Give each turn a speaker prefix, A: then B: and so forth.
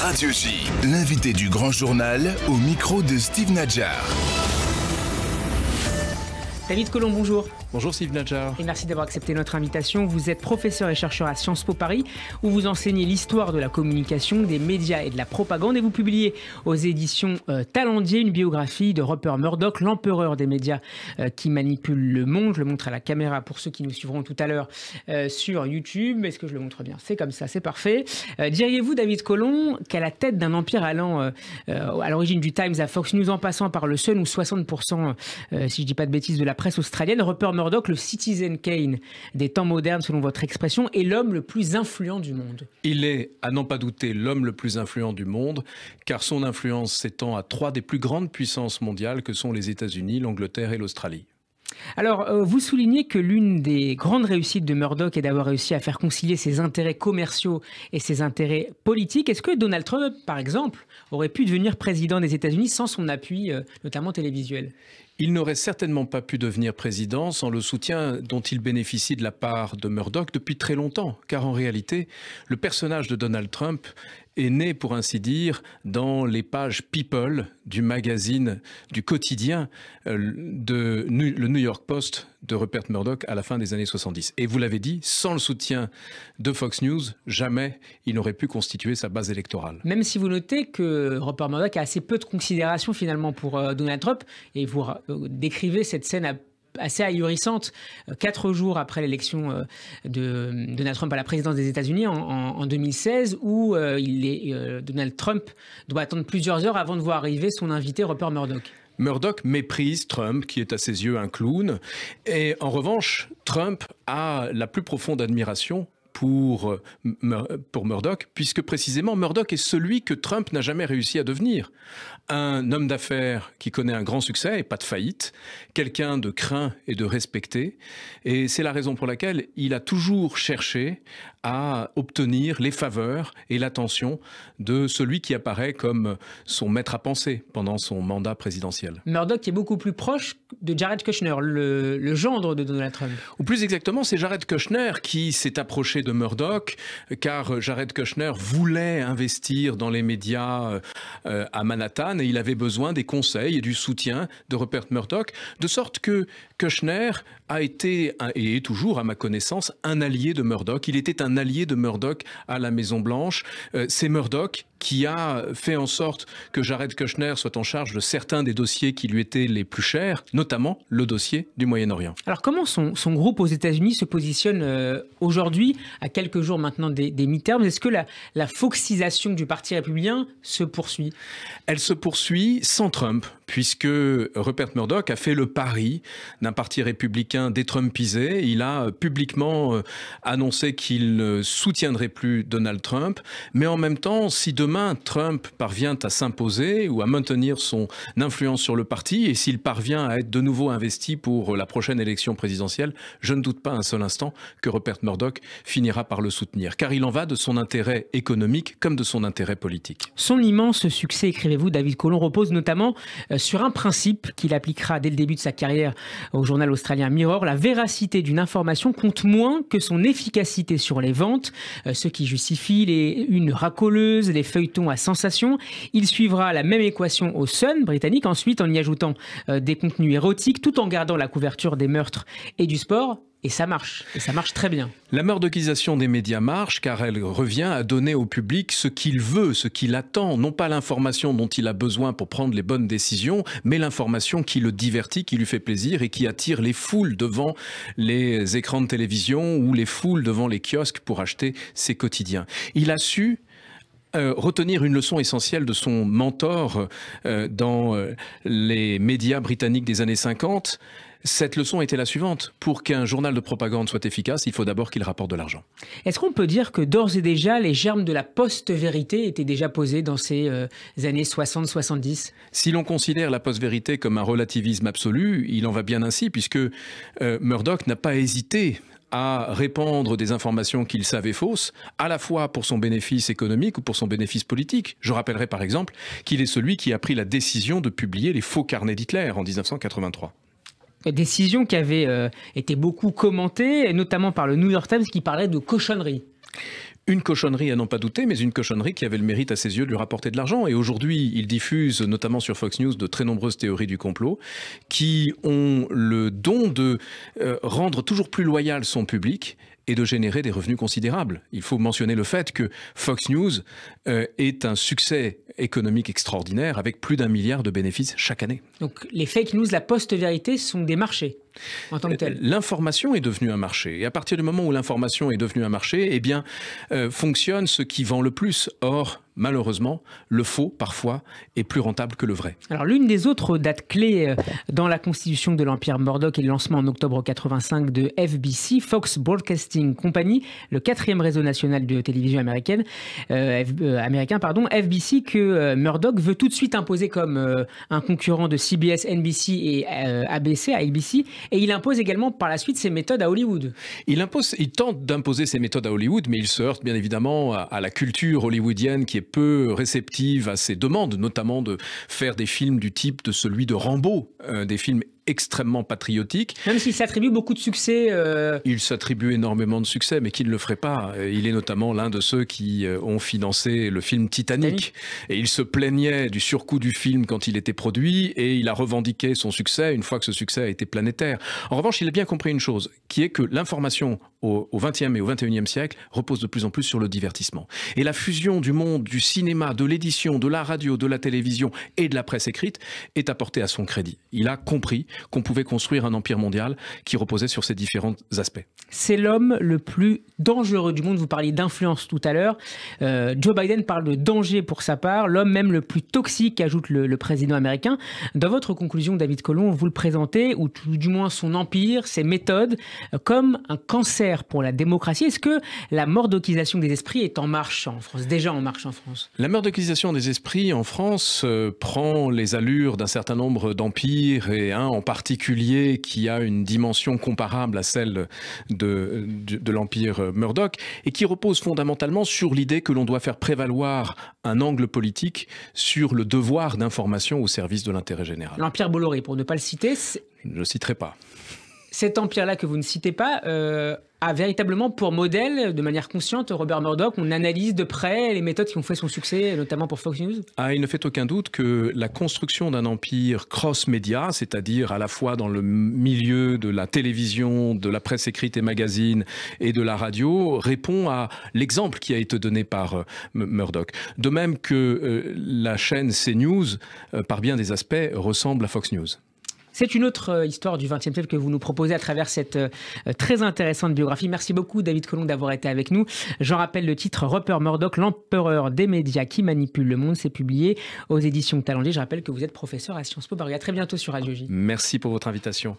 A: Radio J, l'invité du grand journal au micro de Steve Nadjar.
B: David Colomb, bonjour. Bonjour Sylvie Nadjar. Et merci d'avoir accepté notre invitation. Vous êtes professeur et chercheur à Sciences Po Paris, où vous enseignez l'histoire de la communication, des médias et de la propagande. Et vous publiez aux éditions euh, Talendier une biographie de Rupert Murdoch, l'empereur des médias euh, qui manipule le monde. Je le montre à la caméra pour ceux qui nous suivront tout à l'heure euh, sur YouTube. Est-ce que je le montre bien C'est comme ça, c'est parfait. Diriez-vous, David Colomb, qu'à la tête d'un empire allant à l'origine du Times à Fox News en passant par le Sun, ou 60%, si je dis pas de bêtises, de la presse australienne, Rupert Murdoch, le Citizen Kane des temps modernes, selon votre expression, est l'homme le plus influent du monde.
A: Il est, à n'en pas douter, l'homme le plus influent du monde, car son influence s'étend à trois des plus grandes puissances mondiales que sont les États-Unis, l'Angleterre et l'Australie.
B: Alors, euh, vous soulignez que l'une des grandes réussites de Murdoch est d'avoir réussi à faire concilier ses intérêts commerciaux et ses intérêts politiques. Est-ce que Donald Trump, par exemple, aurait pu devenir président des États-Unis sans son appui, euh, notamment télévisuel il n'aurait
A: certainement pas pu devenir président sans
B: le soutien dont il bénéficie de la part
A: de Murdoch depuis très longtemps, car en réalité, le personnage de Donald Trump est né, pour ainsi dire, dans les pages People du magazine, du quotidien euh, de le New York Post de Rupert Murdoch à la fin des années 70. Et vous l'avez dit, sans le soutien de Fox News, jamais il n'aurait pu constituer sa base électorale.
B: Même si vous notez que Rupert Murdoch a assez peu de considération finalement pour euh, Donald Trump, et vous décrivez cette scène assez ahurissante, euh, quatre jours après l'élection euh, de euh, Donald Trump à la présidence des États-Unis en, 2016, où Donald Trump doit attendre plusieurs heures avant de voir arriver son invité Rupert Murdoch. Murdoch
A: méprise Trump, qui est à ses yeux un clown. Et en revanche, Trump a la plus profonde admiration pour, euh, pour Murdoch, puisque précisément Murdoch est celui que Trump n'a jamais réussi à devenir. Un homme d'affaires qui connaît un grand succès et pas de faillite, quelqu'un de craint et de respecté. Et c'est la raison pour laquelle il a toujours cherché à obtenir les faveurs et l'attention de celui qui apparaît comme son maître à penser pendant son mandat présidentiel.
B: Murdoch est beaucoup plus proche de Jared Kushner, le, gendre de Donald Trump. Ou plus exactement, c'est Jared
A: Kushner qui s'est approché de Murdoch, car Jared Kushner voulait investir dans les médias euh, à Manhattan et il avait besoin des conseils et du soutien de Rupert Murdoch, de sorte que Kushner a été et est toujours, à ma connaissance, un allié de Murdoch. Il était un un allié de Murdoch à la Maison Blanche. Euh, c'est Murdoch qui a fait en sorte que Jared Kushner soit en charge de certains des dossiers qui lui étaient les plus chers, notamment le dossier du Moyen-Orient.
B: Alors comment son, groupe aux États-Unis se positionne euh, aujourd'hui, à quelques jours maintenant des, des mi-termes Est-ce que la, la foxisation du Parti républicain se poursuit Elle se poursuit sans Trump, puisque Rupert
A: Murdoch a fait le pari d'un parti républicain détrumpisé. Il a publiquement euh, annoncé qu'il ne soutiendrait plus Donald Trump, mais en même temps, si demain demain Trump parvient à s'imposer ou à maintenir son influence sur le parti, et s'il parvient à être de nouveau investi pour la prochaine élection présidentielle, je ne doute pas un seul instant que Rupert Murdoch finira par le soutenir, car il en va de son intérêt économique comme de son intérêt
B: politique. Son immense succès, écrivez-vous, David Colomb, repose notamment euh, sur un principe qu'il appliquera dès le début de sa carrière au journal australien Mirror, la véracité d'une information compte moins que son efficacité sur les ventes, euh, ce qui justifie les, une racoleuse, les feuilles à sensation. Il suivra la même équation au Sun britannique, ensuite en y ajoutant euh, des contenus érotiques tout en gardant la couverture des meurtres et du sport. Et ça marche, et ça marche très bien.
A: La meurdoquisation des médias marche car elle revient à donner au public ce qu'il veut, ce qu'il attend, non pas l'information dont il a besoin pour prendre les bonnes décisions, mais l'information qui le divertit, qui lui fait plaisir et qui attire les foules devant les écrans de télévision ou les foules devant les kiosques pour acheter ses quotidiens. Il a su euh, retenir une leçon essentielle de son mentor euh, dans euh, les médias britanniques des années 50. Cette leçon était la suivante. Pour qu'un journal de propagande soit efficace, il faut d'abord qu'il rapporte de l'argent.
B: Est-ce qu'on peut dire que d'ores et déjà, les germes de la post-vérité étaient déjà posés dans ces années 60-70
A: Si l'on considère la post-vérité comme un relativisme absolu, il en va bien ainsi, puisque Murdoch n'a pas hésité à répandre des informations qu'il savait fausses, à la fois pour son bénéfice économique ou pour son bénéfice politique. Je rappellerai par exemple qu'il est celui qui a pris la décision de publier les faux carnets d'Hitler en
B: 1983 décision qui avait euh, été beaucoup commentée, notamment par le New York Times qui parlait de cochonnerie. Une cochonnerie à n'en pas douter, mais une cochonnerie qui avait le mérite à
A: ses yeux de lui rapporter de l'argent. Et aujourd'hui, il diffuse, notamment sur Fox News, de très nombreuses théories du complot qui ont le don de euh, rendre toujours plus loyal son public et de générer des revenus considérables. Il faut mentionner le fait que Fox News euh, est un succès économique extraordinaire avec plus d'un milliard de bénéfices chaque année.
B: Donc les fake news, la post-vérité sont des marchés en euh,
A: L'information est devenue un marché. Et à partir du moment où l'information est devenue un marché, eh bien, euh, fonctionne ce qui vend le plus. Or, malheureusement, le faux, parfois, est plus rentable que le vrai.
B: Alors, l'une des autres dates clés euh, dans la constitution de l'Empire Murdoch est le lancement en octobre 85 de FBC, Fox Broadcasting Company, le quatrième réseau national de télévision américaine, américain, pardon, FBC, que Murdoch veut tout de suite imposer comme un concurrent de CBS, NBC et ABC, ABC, et il impose également par la suite ses méthodes à Hollywood. Il,
A: tente d'imposer ses méthodes à Hollywood, mais il se heurte bien évidemment à, la culture hollywoodienne qui est peu réceptive à ses demandes, notamment de faire des films du type de celui de Rambo, des films extrêmement patriotique. Même s'il s'attribue beaucoup de succès. Euh, il s'attribue énormément de succès, mais qui ne le ferait pas. Il est notamment l'un de ceux qui euh, ont financé le film Titanic. Titanic. Et il se plaignait du surcoût du film quand il était produit, et il a revendiqué son succès une fois que ce succès a été planétaire. En revanche, il a bien compris une chose, qui est que l'information au XXe et au XXIe siècle repose de plus en plus sur le divertissement. Et la fusion du monde du cinéma, de l'édition, de la radio, de la télévision et de la presse écrite est apportée à son crédit. Il a compris qu'on pouvait construire un empire mondial qui reposait sur ces différents aspects.
B: C'est l'homme le plus dangereux du monde. Vous parliez d'influence tout à l'heure. Euh, Joe Biden parle de danger pour sa part, l'homme même le plus toxique, ajoute le, président américain. Dans votre conclusion, David Colomb, vous le présentez, ou du moins son empire, ses méthodes, comme un cancer pour la démocratie Est-ce que la mordocisation des esprits est en marche en France, déjà en marche en France
A: La mordocisation des esprits en France euh, prend les allures d'un certain nombre d'empires et un en particulier qui a une dimension comparable à celle de, l'empire Murdoch et qui repose fondamentalement sur l'idée que l'on doit faire prévaloir un angle politique sur le devoir d'information au service de l'intérêt général.
B: L'empire Bolloré, pour ne pas le citer, je ne citerai pas cet empire-là que vous ne citez pas euh, a véritablement pour modèle, de manière consciente, Robert Murdoch. On analyse de près les méthodes qui ont fait son succès, notamment pour Fox News.
A: Ah, il ne fait aucun doute que la construction d'un empire cross-média, c'est-à-dire à la fois dans le milieu de la télévision, de la presse écrite et magazine et de la radio, répond à l'exemple qui a été donné par euh, Murdoch. De même que euh, la chaîne CNews, par bien des aspects, ressemble à Fox News.
B: C'est une autre euh, histoire du XXe siècle que vous nous proposez à travers cette euh, euh, très intéressante biographie. Merci beaucoup David Colomb d'avoir été avec nous. J'en rappelle le titre Rupert Murdoch, l'empereur des médias qui manipule le monde. C'est publié aux éditions Talendier. Je rappelle que vous êtes professeur à Sciences Po À très bientôt sur Radio J.
A: Merci pour votre invitation.